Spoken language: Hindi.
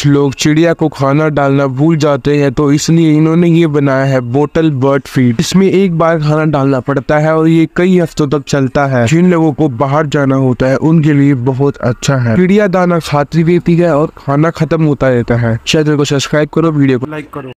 कुछ लोग चिड़िया को खाना डालना भूल जाते हैं तो इसलिए इन्होंने ये बनाया है बोटल बर्ड फीड इसमें एक बार खाना डालना पड़ता है और ये कई हफ्तों तक चलता है जिन लोगों को बाहर जाना होता है उनके लिए बहुत अच्छा है चिड़िया दाना खाती रहती है और खाना खत्म होता रहता है चैनल को सब्सक्राइब करो वीडियो को लाइक करो